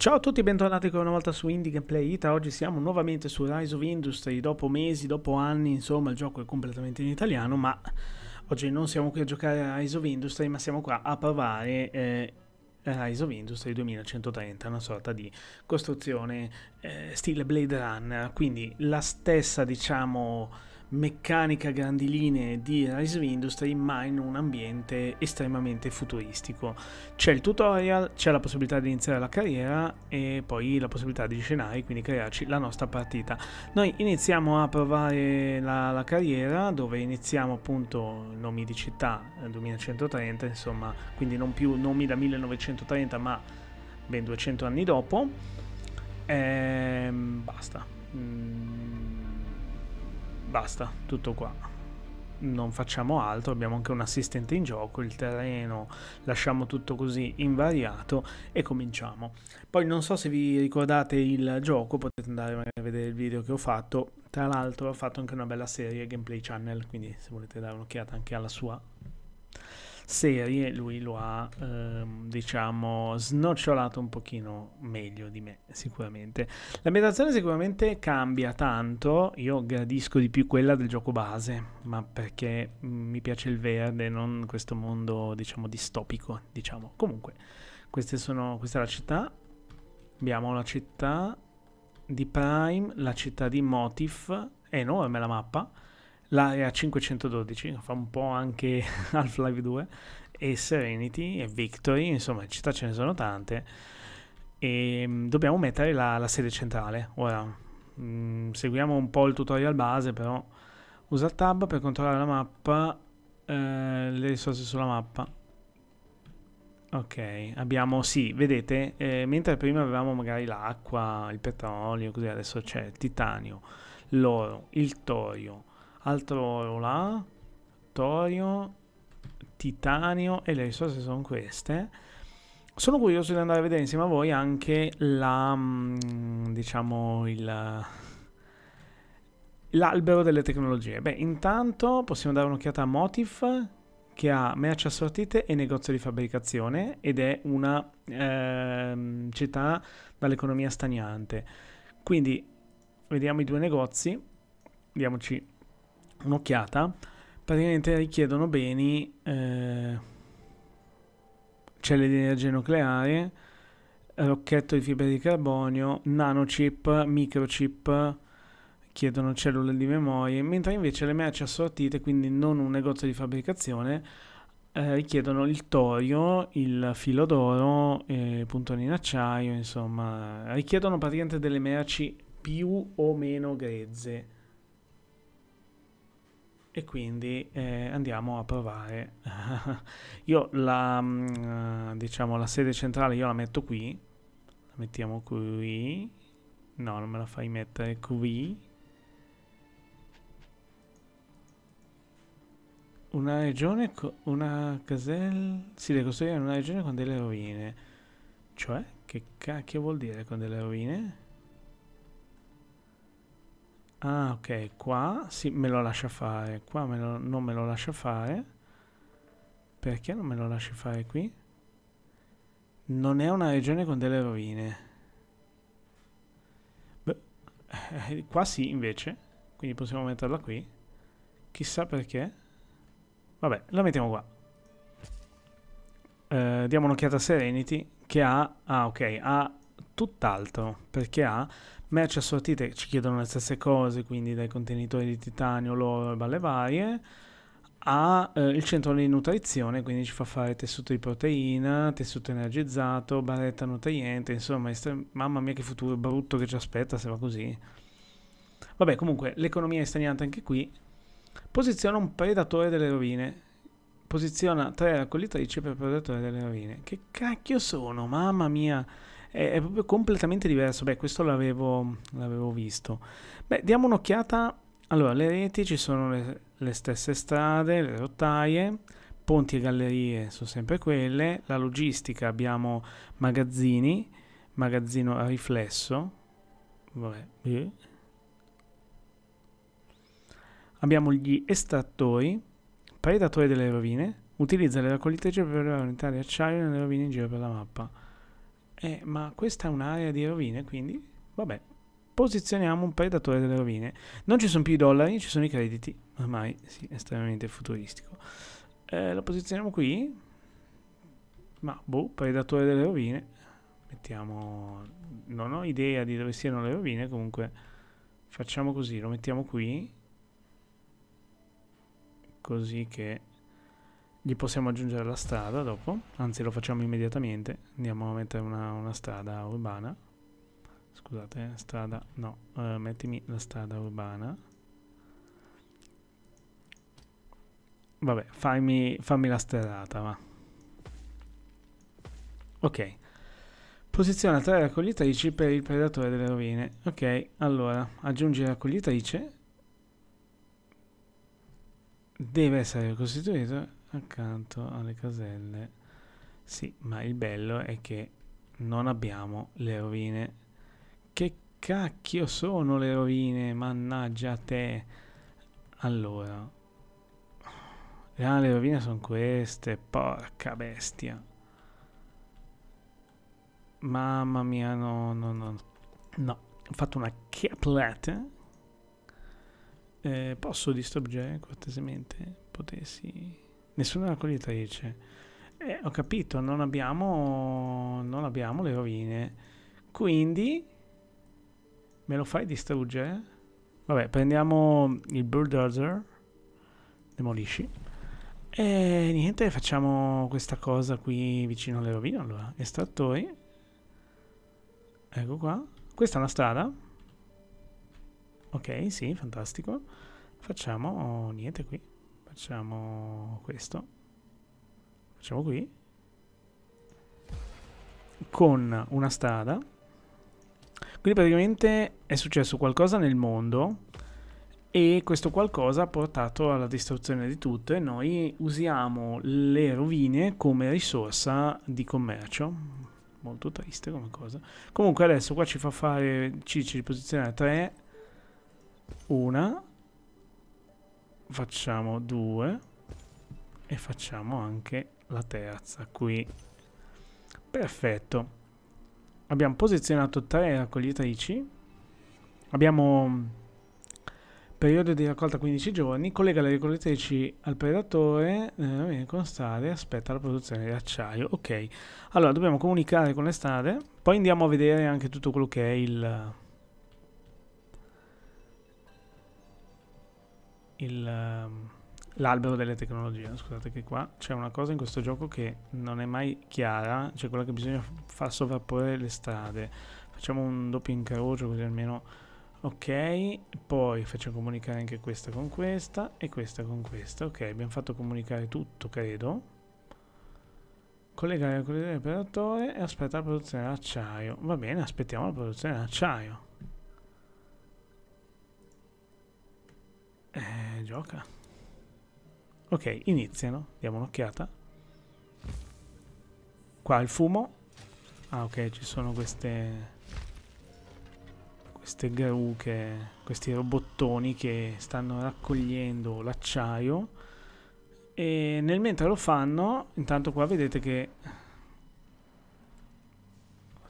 Ciao a tutti e bentornati ancora una volta su Indie Gameplay Ita, oggi siamo nuovamente su Rise of Industry, dopo mesi, dopo anni, insomma il gioco è completamente in italiano, ma oggi non siamo qui a giocare a Rise of Industry, ma siamo qua a provare eh, Rise of Industry 2130, una sorta di costruzione eh, stile Blade Runner, quindi la stessa diciamo meccanica grandi linee di Rise of Industry ma in un ambiente estremamente futuristico. C'è il tutorial, c'è la possibilità di iniziare la carriera e poi la possibilità di scenari, quindi crearci la nostra partita. Noi iniziamo a provare la, la carriera dove iniziamo appunto nomi di città 2130, eh, insomma, quindi non più nomi da 1930 ma ben 200 anni dopo. E, ehm, basta. Mm basta, tutto qua. Non facciamo altro, abbiamo anche un assistente in gioco, il terreno, lasciamo tutto così invariato e cominciamo. Poi non so se vi ricordate il gioco, potete andare a vedere il video che ho fatto. Tra l'altro ho fatto anche una bella serie Gameplay Channel, quindi se volete dare un'occhiata anche alla sua serie lui lo ha, ehm, diciamo, snocciolato un pochino meglio di me, sicuramente. L'ambientazione sicuramente cambia tanto, io gradisco di più quella del gioco base, ma perché mm, mi piace il verde, non questo mondo, diciamo, distopico, diciamo. Comunque, queste sono, questa è la città, abbiamo la città di Prime, la città di Motif, è enorme la mappa, la è a 512, fa un po' anche Half-Life 2, e Serenity e Victory, insomma città ce ne sono tante, e ehm, dobbiamo mettere la, la sede centrale. Ora, mh, mm, seguiamo un po' il tutorial base, però usa tab per controllare la mappa, eh, le risorse sulla mappa. Ok, abbiamo, sì, vedete, eh, mentre prima avevamo magari l'acqua, il petrolio, così adesso c'è il titanio, l'oro, il torio, altro oro là, torio, titanio e le risorse sono queste. Sono curioso di andare a vedere insieme a voi anche la, mm, diciamo, il, l'albero delle tecnologie. Beh, intanto possiamo dare un'occhiata a Motif, che ha merce assortite e negozio di fabbricazione ed è una eh, città dall'economia stagnante. Quindi vediamo i due negozi, diamoci un'occhiata, praticamente richiedono beni eh, celle di energia nucleare, rocchetto di fibra di carbonio, nanochip, microchip, chiedono cellule di memoria, mentre invece le merci assortite, quindi non un negozio di fabbricazione, eh, richiedono il torio, il filo d'oro, eh, puntoni in acciaio, insomma, richiedono praticamente delle merci più o meno grezze e quindi eh, andiamo a provare. io la, mm, eh, diciamo, la sede centrale io la metto qui, la mettiamo qui, no non me la fai mettere qui. Una regione, con una casella, si deve costruire una regione con delle rovine. Cioè, che cacchio vuol dire con delle rovine? Ah, ok, qua sì, me lo lascia fare, qua me lo, non me lo lascia fare. Perché non me lo lasci fare qui? Non è una regione con delle rovine. Beh, eh, eh qua sì, invece. Quindi possiamo metterla qui. Chissà perché. Vabbè, la mettiamo qua. Eh, diamo un'occhiata a Serenity che ha... Ah, ok, ha tutt'altro. Perché ha Match assortite sortite ci chiedono le stesse cose, quindi dai contenitori di titanio, l'oro e balle varie, a eh, centro di nutrizione, quindi ci fa fare tessuto di proteina, tessuto energizzato, barretta nutriente, insomma, estre- mamma mia che futuro brutto che ci aspetta se va così. Vabbè, comunque, l'economia è stagnante anche qui posiziona un predatore delle rovine, posiziona tre raccoglitrici per predatore delle rovine. Che cacchio sono, mamma mia! è, è proprio completamente diverso. Beh, questo l'avevo, l'avevo, visto. Beh, diamo un'occhiata. Allora, le reti ci sono le, le stesse strade, le rotaie, ponti e gallerie sono sempre quelle, la logistica abbiamo magazzini, magazzino a riflesso, vabbè, abbiamo gli estrattori, predatori delle rovine, utilizza le raccoglitrici per unità di acciaio nelle rovine in giro per la mappa. Eh, ma questa è un'area di rovine, quindi vabbè, posizioniamo un predatore delle rovine. Non ci sono più i dollari, ci sono i crediti, ormai sì, estremamente futuristico. Eh, lo posizioniamo qui, ma boh, predatore delle rovine. Mettiamo, non ho idea di dove siano le rovine, comunque facciamo così, lo mettiamo qui, così che gli possiamo aggiungere la strada dopo, anzi lo facciamo immediatamente. Andiamo a mettere una, una strada urbana. Scusate, eh, strada, no, uh, mettimi la strada urbana. Vabbè, fammi, fammi la stradata, va. Ok. Posiziona tre raccoglitrici per il predatore delle rovine. Ok, allora, aggiungi raccoglitrice. Deve essere costituito accanto alle caselle. Sì, ma il bello è che non abbiamo le rovine. Che cacchio sono le rovine, mannaggia te. Allora. Ah, le rovine sono queste, porca bestia. Mamma mia, no, no, no. No, ho fatto una caplata. Eh, posso distruggere cortesemente? Potessi nessuna raccoglitrice. Eh, ho capito, non abbiamo, non abbiamo le rovine. Quindi me lo fai distruggere? Vabbè, prendiamo il bulldozer. Demolisci. E niente, facciamo questa cosa qui vicino alle rovine. Allora, estrattori. Ecco qua. Questa è una strada. Ok, sì, fantastico. Facciamo niente qui facciamo questo facciamo qui con una strada quindi praticamente è successo qualcosa nel mondo e questo qualcosa ha portato alla distruzione di tutto e noi usiamo le rovine come risorsa di commercio molto triste come cosa comunque adesso qua ci fa fare ci, dice di posizionare 3 1 facciamo due e facciamo anche la terza qui perfetto abbiamo posizionato tre raccoglitrici abbiamo mm, periodo di raccolta 15 giorni collega le raccoglitrici al predatore eh, strade aspetta la produzione di acciaio ok allora dobbiamo comunicare con le strade poi andiamo a vedere anche tutto quello che è il il, ehm, l'albero delle tecnologie. Scusate che qua c'è una cosa in questo gioco che non è mai chiara, cioè quella che bisogna far sovrapporre le strade. Facciamo un doppio incrocio così almeno... Ok, poi faccio comunicare anche questa con questa e questa con questa. Ok, abbiamo fatto comunicare tutto, credo. Collegare al collegare operatore e aspetta la produzione d'acciaio. Va bene, aspettiamo la produzione d'acciaio. gioca. Ok, iniziano. Diamo un'occhiata. Qua il fumo. Ah, ok, ci sono queste... Queste gru Questi robottoni che stanno raccogliendo l'acciaio. E nel mentre lo fanno, intanto qua vedete che... La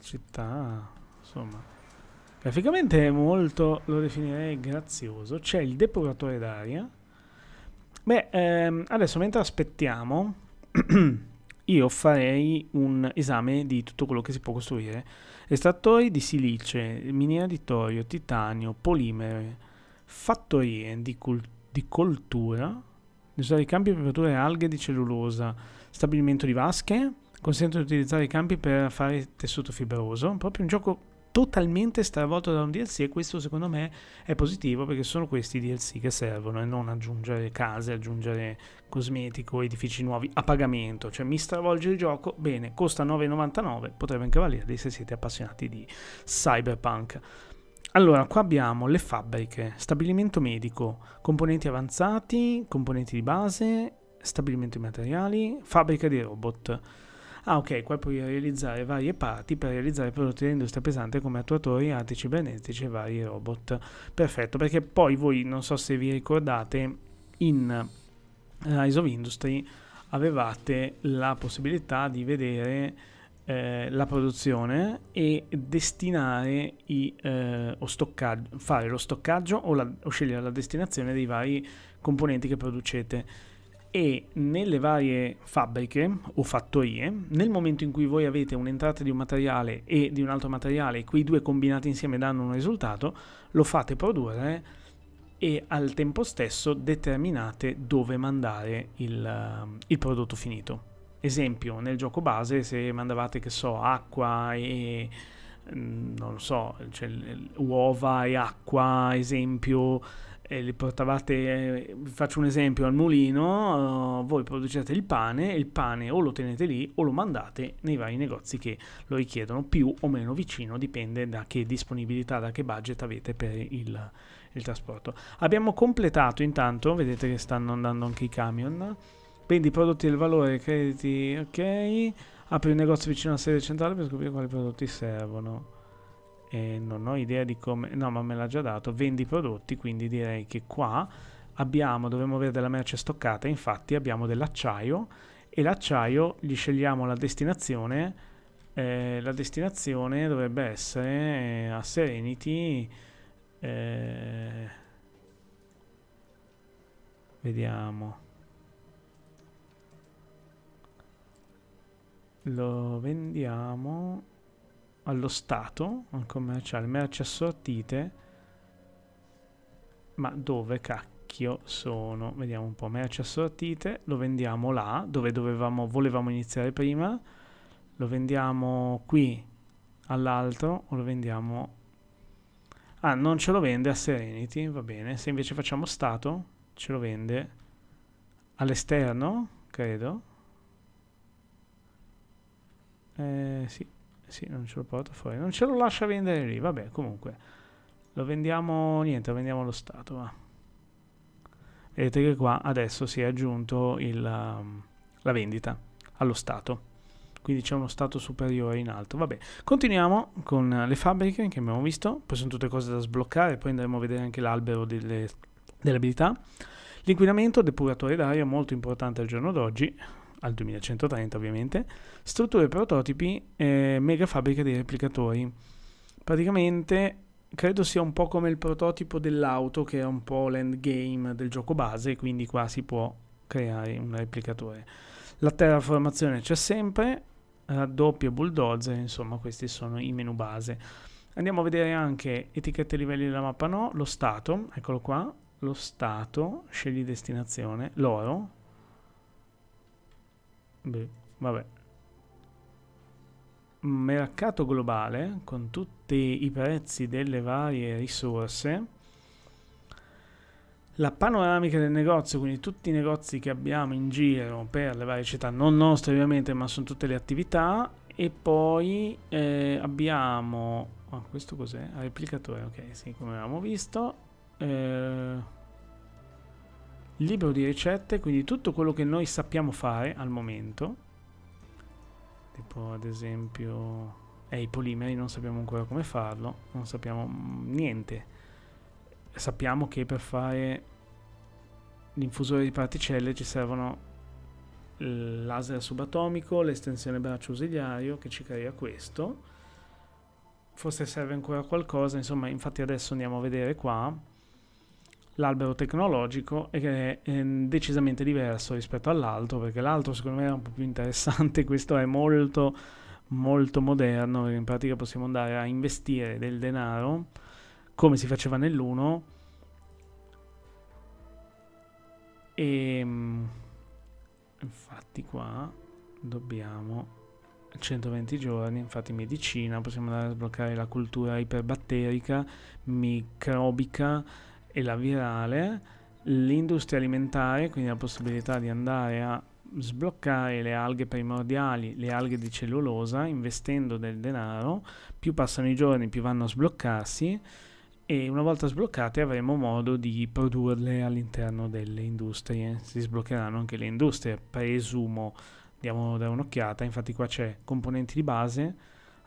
città... Insomma... Graficamente è molto, lo definirei grazioso. C'è il depuratore d'aria. Beh, ehm, adesso mentre aspettiamo, io farei un esame di tutto quello che si può costruire. Estrattori di silice, miniera di torio, titanio, polimere, fattorie di, di coltura, usare i campi per produrre alghe di cellulosa, stabilimento di vasche, consente di utilizzare i campi per fare tessuto fibroso, proprio un gioco totalmente stravolto da un DLC e questo secondo me è positivo perché sono questi DLC che servono e non aggiungere case, aggiungere cosmetico, edifici nuovi a pagamento, cioè mi stravolge il gioco, bene, costa 9,99, potrebbe anche valere se siete appassionati di cyberpunk. Allora, qua abbiamo le fabbriche, stabilimento medico, componenti avanzati, componenti di base, stabilimento di materiali, fabbrica di robot. Ah ok, qua puoi realizzare varie parti per realizzare prodotti dell'industria pesante come attuatori, arti cibernetici e vari robot. Perfetto, perché poi voi non so se vi ricordate in Rise eh, of Industry avevate la possibilità di vedere eh, la produzione e destinare i, eh, o fare lo stoccaggio o, la, o scegliere la destinazione dei vari componenti che producete e nelle varie fabbriche o fattorie, nel momento in cui voi avete un'entrata di un materiale e di un altro materiale e quei due combinati insieme danno un risultato, lo fate produrre e al tempo stesso determinate dove mandare il, il prodotto finito. Esempio, nel gioco base se mandavate, che so, acqua e mm, non so, cioè, uova e acqua, esempio, eh, li portavate, vi faccio un esempio, al mulino, eh, voi producete il pane il pane o lo tenete lì o lo mandate nei vari negozi che lo richiedono, più o meno vicino, dipende da che disponibilità, da che budget avete per il, il trasporto. Abbiamo completato intanto, vedete che stanno andando anche i camion, vendi prodotti del valore, crediti, ok, apri un negozio vicino alla sede centrale per scoprire quali prodotti servono eh, non ho idea di come, no ma me l'ha già dato, vendi prodotti, quindi direi che qua abbiamo, dovremmo avere della merce stoccata, infatti abbiamo dell'acciaio e l'acciaio gli scegliamo la destinazione, eh, la destinazione dovrebbe essere eh, a Serenity, eh, vediamo. Lo vendiamo allo Stato, al commerciale, merci assortite. Ma dove cacchio sono? Vediamo un po', merci assortite, lo vendiamo là, dove dovevamo, volevamo iniziare prima, lo vendiamo qui all'altro o lo vendiamo... Ah, non ce lo vende a Serenity, va bene. Se invece facciamo Stato, ce lo vende all'esterno, credo. Eh, sì, sì, non ce lo porta fuori. Non ce lo lascia vendere lì. Vabbè, comunque. Lo vendiamo... Niente, lo vendiamo lo Stato, va. Vedete che qua adesso si è aggiunto il, um, la vendita allo Stato. Quindi c'è uno Stato superiore in alto. Vabbè, continuiamo con le fabbriche che abbiamo visto. Poi sono tutte cose da sbloccare. Poi andremo a vedere anche l'albero delle, delle abilità. L'inquinamento, depuratore d'aria, molto importante al giorno d'oggi al 2130 ovviamente, strutture prototipi e mega fabbrica dei replicatori. Praticamente credo sia un po' come il prototipo dell'auto che è un po' l'endgame del gioco base, quindi qua si può creare un replicatore. La terraformazione c'è sempre, raddoppio bulldozer, insomma questi sono i menu base. Andiamo a vedere anche etichette livelli della mappa no, lo stato, eccolo qua, lo stato, scegli destinazione, l'oro, Beh, vabbè. Mercato globale con tutti i prezzi delle varie risorse. La panoramica del negozio, quindi tutti i negozi che abbiamo in giro per le varie città, non nostre ovviamente, ma sono tutte le attività. E poi eh, abbiamo... Ah, questo cos'è? Replicatore, ah, ok, sì, come avevamo visto. Eh, libro di ricette, quindi tutto quello che noi sappiamo fare al momento, tipo ad esempio eh, i polimeri non sappiamo ancora come farlo, non sappiamo niente. Sappiamo che per fare l'infusore di particelle ci servono il laser subatomico, l'estensione braccio ausiliario che ci crea questo. Forse serve ancora qualcosa, insomma infatti adesso andiamo a vedere qua l'albero tecnologico è, è ehm, decisamente diverso rispetto all'altro perché l'altro secondo me è un po' più interessante questo è molto molto moderno in pratica possiamo andare a investire del denaro come si faceva nell'uno e ehm, infatti qua dobbiamo 120 giorni, infatti medicina, possiamo andare a sbloccare la cultura iperbatterica, microbica, e la virale, l'industria alimentare, quindi la possibilità di andare a sbloccare le alghe primordiali, le alghe di cellulosa, investendo del denaro, più passano i giorni più vanno a sbloccarsi e una volta sbloccate avremo modo di produrle all'interno delle industrie, si sbloccheranno anche le industrie, presumo, andiamo da un'occhiata, infatti qua c'è componenti di base,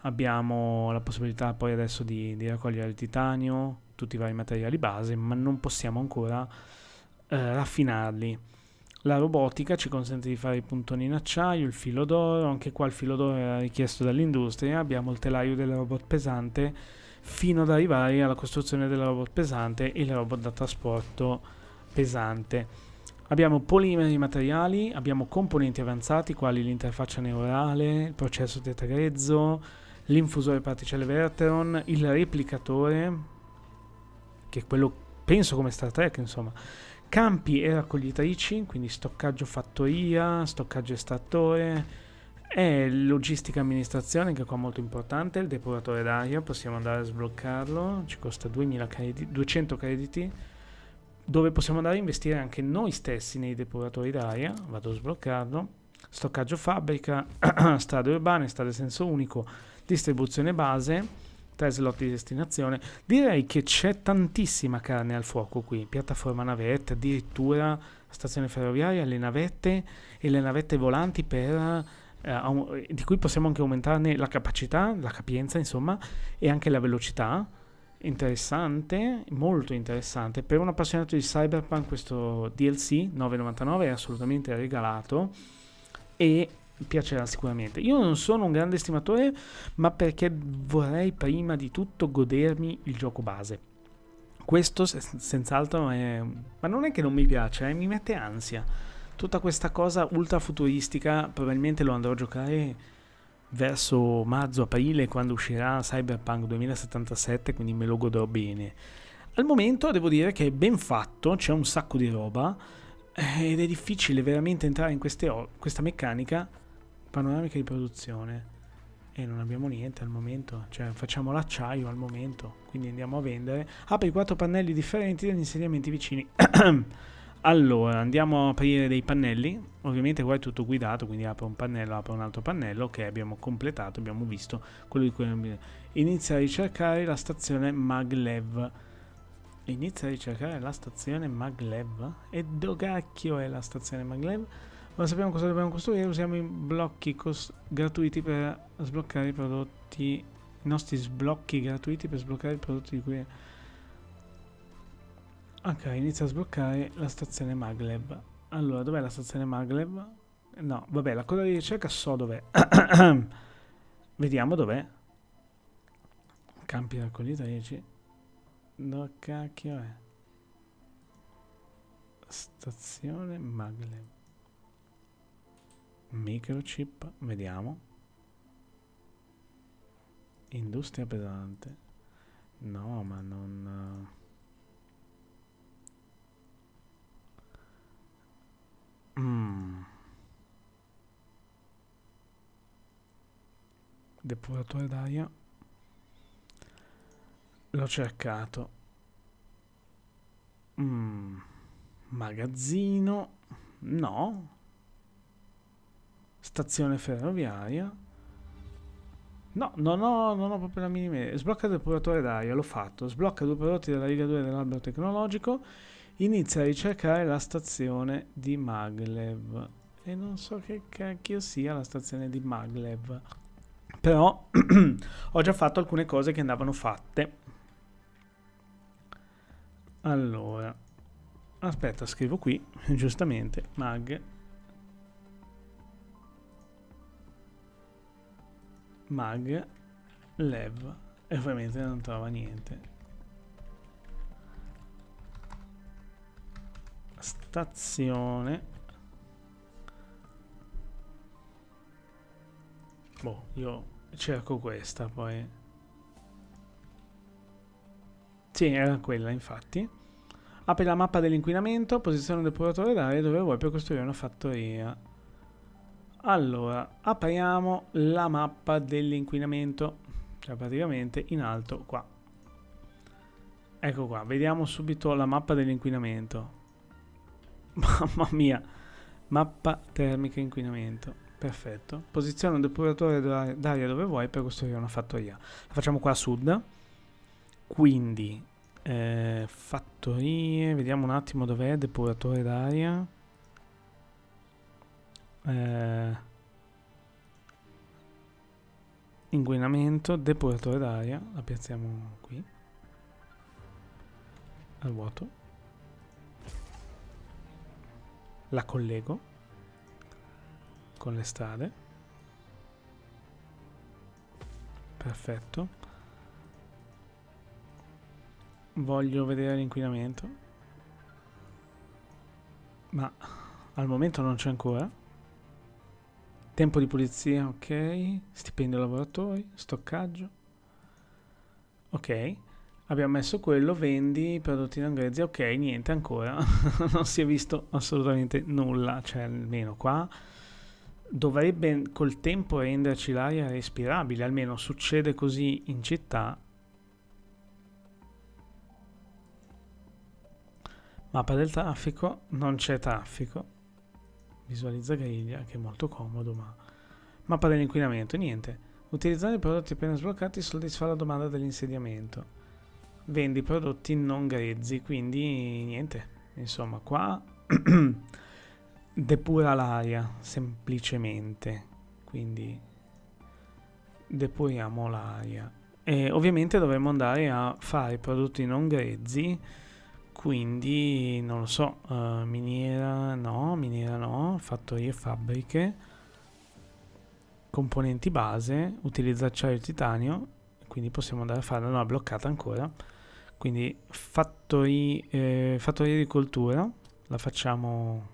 abbiamo la possibilità poi adesso di, di raccogliere il titanio, tutti i vari materiali base, ma non possiamo ancora eh, raffinarli. La robotica ci consente di fare i puntoni in acciaio, il filo d'oro, anche qua il filo d'oro era richiesto dall'industria, abbiamo il telaio del robot pesante fino ad arrivare alla costruzione del robot pesante e il robot da trasporto pesante. Abbiamo polimeri materiali, abbiamo componenti avanzati quali l'interfaccia neurale, il processo tetragrezzo, l'infusore particelle Verteron, il replicatore che è quello penso come Star Trek, insomma. Campi e raccoglitrici, quindi stoccaggio fattoria, stoccaggio estrattore, e logistica amministrazione, che qua è molto importante, il depuratore d'aria, possiamo andare a sbloccarlo, ci costa 2000 crediti, 200 crediti, dove possiamo andare a investire anche noi stessi nei depuratori d'aria, vado a sbloccarlo, stoccaggio fabbrica, strade urbane, strade senso unico, distribuzione base, tre slot di destinazione. Direi che c'è tantissima carne al fuoco qui, piattaforma navette, addirittura stazione ferroviaria, le navette e le navette volanti per, eh, di cui possiamo anche aumentarne la capacità, la capienza insomma, e anche la velocità interessante, molto interessante. Per un appassionato di Cyberpunk questo DLC 9,99 è assolutamente regalato e piacerà sicuramente. Io non sono un grande stimatore, ma perché vorrei prima di tutto godermi il gioco base. Questo senz'altro è... Ma non è che non mi piace, eh, mi mette ansia. Tutta questa cosa ultra futuristica probabilmente lo andrò a giocare verso marzo aprile quando uscirà Cyberpunk 2077, quindi me lo godrò bene. Al momento devo dire che è ben fatto, c'è un sacco di roba eh, ed è difficile veramente entrare in queste, questa meccanica panoramica di produzione e non abbiamo niente al momento, cioè facciamo l'acciaio al momento, quindi andiamo a vendere. Apri quattro pannelli differenti degli insediamenti vicini. allora, andiamo a aprire dei pannelli. Ovviamente qua è tutto guidato, quindi apro un pannello, apro un altro pannello che abbiamo completato, abbiamo visto quello di cui abbiamo... Inizia a ricercare la stazione Maglev. Inizia a ricercare la stazione Maglev? E do cacchio è la stazione Maglev? Ora sappiamo cosa dobbiamo costruire, usiamo i blocchi gratuiti per sbloccare i prodotti, i nostri sblocchi gratuiti per sbloccare i prodotti di cui... È. Ok, inizia a sbloccare la stazione Magleb. Allora, dov'è la stazione Magleb? No, vabbè, la coda di ricerca so dov'è. Vediamo dov'è. Campi raccogliti 10. Dove cacchio è? Stazione Magleb. Microchip, vediamo. Industria pesante. No, ma non... Eh. Mm. Depuratore d'aria. L'ho cercato. Mm. Magazzino. No. Stazione ferroviaria. No, non ho, non ho proprio la minima idea. Sblocca del depuratore d'aria, l'ho fatto. Sblocca due prodotti della riga 2 dell'albero tecnologico. Inizia a ricercare la stazione di Maglev. E non so che cacchio sia la stazione di Maglev. Però ho già fatto alcune cose che andavano fatte. Allora. Aspetta, scrivo qui, giustamente, mag mag, lev e ovviamente non trova niente. Stazione. Boh, io cerco questa poi. Sì, era quella infatti. Apri la mappa dell'inquinamento, posizione un depuratore d'aria dove vuoi per costruire una fattoria. Allora, apriamo la mappa dell'inquinamento, cioè praticamente in alto qua. Ecco qua, vediamo subito la mappa dell'inquinamento. Mamma mia, mappa termica inquinamento. Perfetto. Posiziona un depuratore d'aria dove vuoi per costruire una fattoria. La facciamo qua a sud. Quindi, eh, fattorie, vediamo un attimo dov'è, depuratore d'aria eh, inguinamento, depuratore d'aria, la piazziamo qui, al vuoto, la collego con le strade, perfetto, voglio vedere l'inquinamento, ma al momento non c'è ancora. Tempo di pulizia, ok. Stipendio lavoratori, stoccaggio. Ok. Abbiamo messo quello, vendi prodotti in Ungheria, ok, niente ancora. non si è visto assolutamente nulla, cioè almeno qua dovrebbe col tempo renderci l'aria respirabile, almeno succede così in città. Mappa del traffico, non c'è traffico visualizza griglia, che è molto comodo, ma mappa dell'inquinamento, niente. Utilizzare i prodotti appena sbloccati soddisfa la domanda dell'insediamento. Vendi prodotti non grezzi, quindi niente. Insomma, qua depura l'aria, semplicemente. Quindi depuriamo l'aria. E ovviamente dovremmo andare a fare prodotti non grezzi quindi non lo so uh, miniera no miniera no fattorie fabbriche componenti base utilizza acciaio e titanio quindi possiamo andare a farla no è bloccata ancora quindi fattorie, eh, fattorie di coltura la facciamo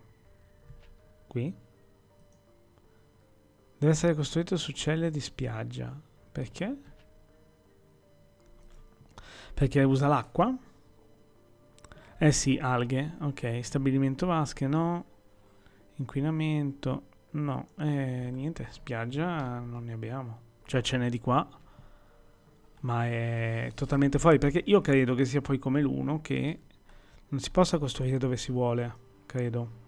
qui deve essere costruito su celle di spiaggia perché? perché usa l'acqua eh sì, alghe, ok, stabilimento vasche, no, inquinamento, no, eh, niente, spiaggia non ne abbiamo, cioè ce n'è di qua, ma è totalmente fuori, perché io credo che sia poi come l'uno che non si possa costruire dove si vuole, credo.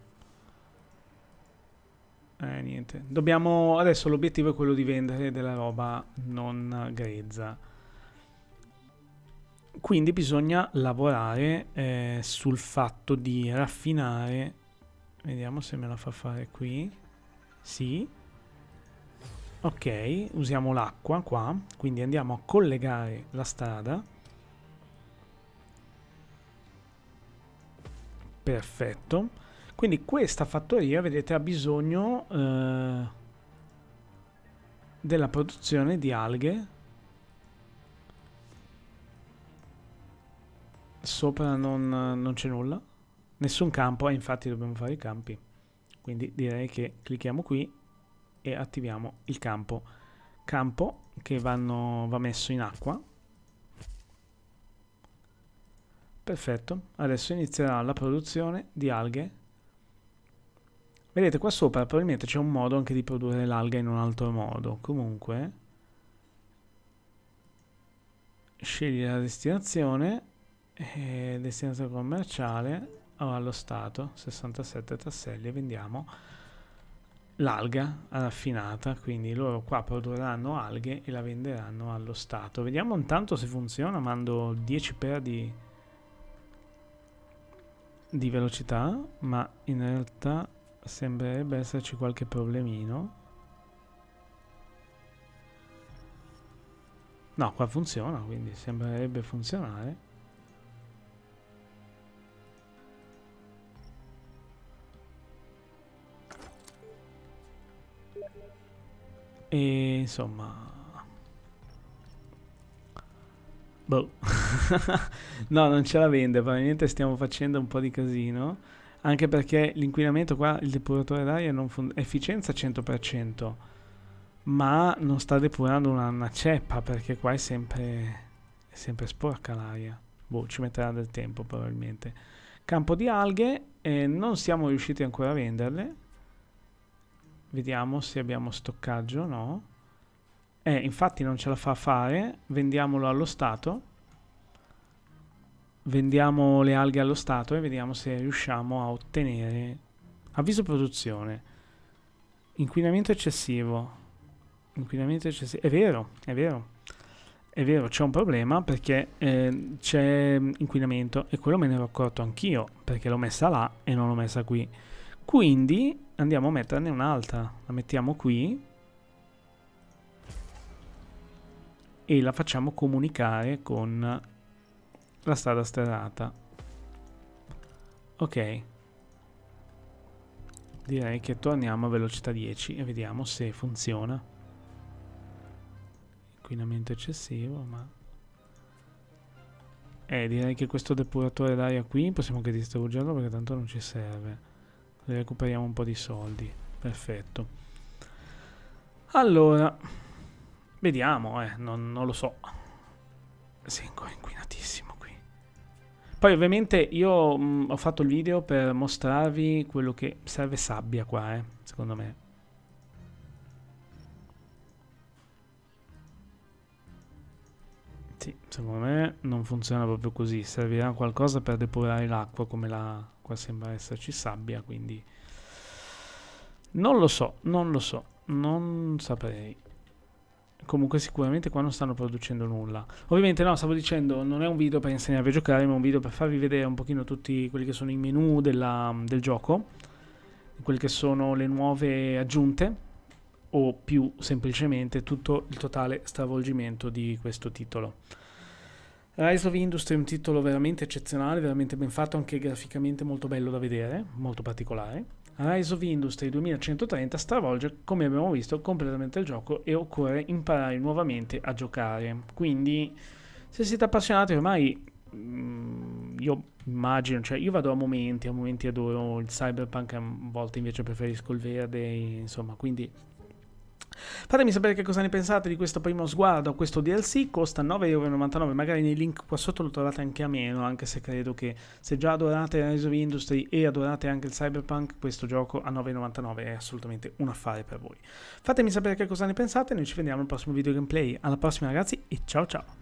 Eh, niente. Dobbiamo... Adesso l'obiettivo è quello di vendere della roba non grezza. Quindi bisogna lavorare eh, sul fatto di raffinare. Vediamo se me la fa fare qui. Sì. Ok, usiamo l'acqua qua, quindi andiamo a collegare la strada. Perfetto. Quindi questa fattoria, vedete, ha bisogno eh, della produzione di alghe sopra non, non c'è nulla, nessun campo e infatti dobbiamo fare i campi. Quindi direi che clicchiamo qui e attiviamo il campo. Campo che vanno, va messo in acqua. Perfetto, adesso inizierà la produzione di alghe. Vedete qua sopra probabilmente c'è un modo anche di produrre l'alga in un altro modo. Comunque, scegli la destinazione eh, destinato commerciale o oh, allo Stato, 67 tasselli e vendiamo l'alga raffinata, quindi loro qua produrranno alghe e la venderanno allo Stato. Vediamo intanto se funziona, mando 10 per di, di velocità, ma in realtà sembrerebbe esserci qualche problemino. No, qua funziona, quindi sembrerebbe funzionare. E insomma... Boh. no, non ce la vende, probabilmente stiamo facendo un po' di casino. Anche perché l'inquinamento qua, il depuratore d'aria non fun- efficienza 100%, ma non sta depurando una, una ceppa perché qua è sempre, è sempre sporca l'aria. Boh, ci metterà del tempo probabilmente. Campo di alghe, eh, non siamo riusciti ancora a venderle Vediamo se abbiamo stoccaggio, no. Eh, infatti non ce la fa fare, vendiamolo allo Stato. Vendiamo le alghe allo Stato e vediamo se riusciamo a ottenere... Avviso produzione. Inquinamento eccessivo. Inquinamento eccessivo. È vero, è vero. È vero, c'è un problema perché eh, c'è inquinamento e quello me ne ero accorto anch'io perché l'ho messa là e non l'ho messa qui. Quindi andiamo a metterne un'altra. La mettiamo qui. E la facciamo comunicare con la strada sterrata. Ok. Direi che torniamo a velocità 10 e vediamo se funziona. Inquinamento eccessivo, ma... Eh, direi che questo depuratore d'aria qui possiamo anche distruggerlo perché tanto non ci serve recuperiamo un po' di soldi. Perfetto. Allora, vediamo, eh, non, non lo so. Sengo è inquinatissimo qui. Poi ovviamente io mh, ho fatto il video per mostrarvi quello che serve sabbia qua, eh, secondo me. Sì, secondo me non funziona proprio così. Servirà qualcosa per depurare l'acqua come la qua sembra esserci sabbia, quindi... Non lo so, non lo so, non saprei. Comunque sicuramente qua non stanno producendo nulla. Ovviamente no, stavo dicendo, non è un video per insegnarvi a giocare, ma è un video per farvi vedere un pochino tutti quelli che sono i menu della, del gioco, quelle che sono le nuove aggiunte, o più semplicemente tutto il totale stravolgimento di questo titolo. Rise of Industry è un titolo veramente eccezionale, veramente ben fatto, anche graficamente molto bello da vedere, molto particolare. Rise of Industry 2130 stravolge, come abbiamo visto, completamente il gioco e occorre imparare nuovamente a giocare. Quindi, se siete appassionati ormai mm, io immagino, cioè io vado a momenti, a momenti adoro il cyberpunk, a volte invece preferisco il verde, insomma, quindi Fatemi sapere che cosa ne pensate di questo primo sguardo, questo DLC costa 9,99€, magari nei link qua sotto lo trovate anche a meno, anche se credo che se già adorate Rise of Industry e adorate anche il Cyberpunk, questo gioco a 9,99€ è assolutamente un affare per voi. Fatemi sapere che cosa ne pensate, noi ci vediamo al prossimo video gameplay, alla prossima ragazzi e ciao ciao!